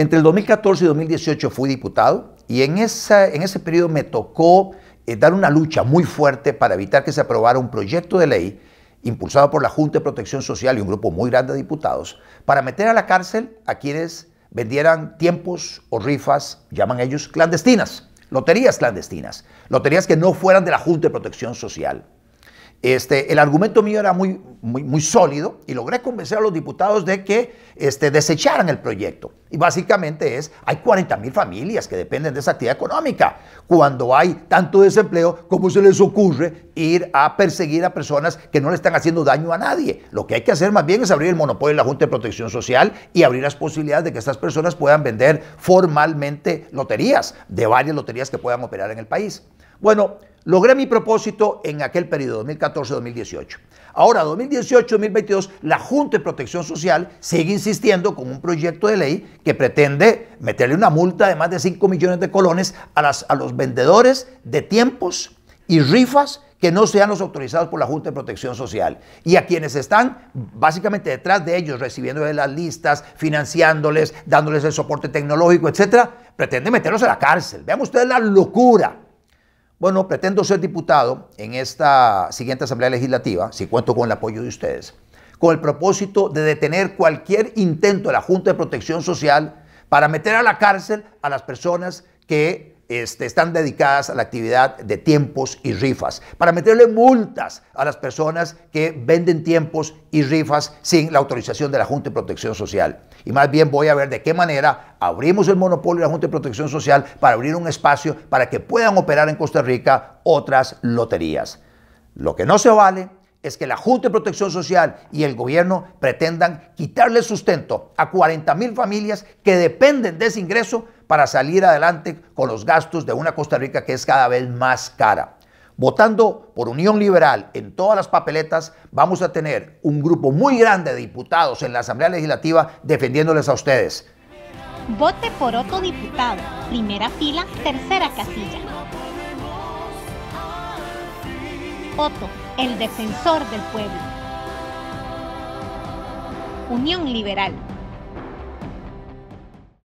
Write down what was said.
Entre el 2014 y 2018 fui diputado y en, en ese periodo me tocó eh, dar una lucha muy fuerte para evitar que se aprobara un proyecto de ley impulsado por la Junta de Protección Social y un grupo muy grande de diputados para meter a la cárcel a quienes vendieran tiempos o rifas, llaman ellos clandestinas, loterías clandestinas, loterías que no fueran de la Junta de Protección Social. Este, el argumento mío era muy, sólido y logré convencer a los diputados de que este, desecharan el proyecto. Y básicamente es, hay 40 mil familias que dependen de esa actividad económica. Cuando hay tanto desempleo, ¿cómo se les ocurre ir a perseguir a personas que no le están haciendo daño a nadie? Lo que hay que hacer más bien es abrir el monopolio de la Junta de Protección Social y abrir las posibilidades de que estas personas puedan vender formalmente loterías, de varias loterías que puedan operar en el país. Bueno, logré mi propósito en aquel periodo, 2014-2018. Ahora, 2018-2022, la Junta de Protección Social sigue insistiendo con un proyecto de ley que pretende meterle una multa de más de 5 millones de colones a, a los vendedores de tiempos y rifas que no sean los autorizados por la Junta de Protección Social y a quienes están básicamente detrás de ellos, recibiendo de las listas, financiándoles, dándoles el soporte tecnológico, etcétera, pretende meterlos a la cárcel. Vean ustedes la locura. Bueno, pretendo ser diputado en esta siguiente Asamblea Legislativa, si cuento con el apoyo de ustedes, con el propósito de detener cualquier intento de la Junta de Protección Social para meter a la cárcel a las personas que este, están dedicadas a la actividad de tiempos y rifas, para meterle multas a las personas que venden tiempos y rifas sin la autorización de la Junta de Protección Social. Y más bien voy a ver de qué manera abrimos el monopolio de la Junta de Protección Social para abrir un espacio para que puedan operar en Costa Rica otras loterías. Lo que no se vale es que la Junta de Protección Social y el gobierno pretendan quitarle sustento a 40 mil familias que dependen de ese ingreso para salir adelante con los gastos de una Costa Rica que es cada vez más cara. Votando por Unión Liberal en todas las papeletas, vamos a tener un grupo muy grande de diputados en la Asamblea Legislativa defendiéndoles a ustedes. Vote por otro diputado. Primera fila, tercera casilla. Otto, el defensor del pueblo. Unión Liberal.